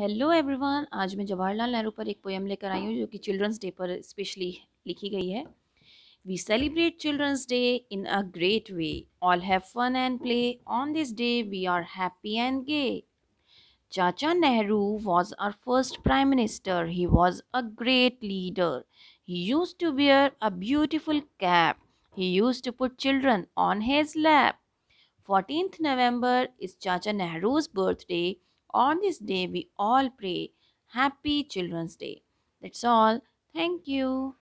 Hello everyone आज मैं जवाहरलाल नेहरू पर एक पोएम लेकर आई हूँ जो कि चिल्ड्रंस डे पर स्पेशली लिखी गई है we celebrate Children's Day in a great way all have fun and play on this day we are happy and gay Chacha Nehru was our first prime minister he was a great leader he use to bear a beautiful cap he use to put children on his lap fourteen November is Chacha Nehru's birthday On this day, we all pray Happy Children's Day. That's all. Thank you.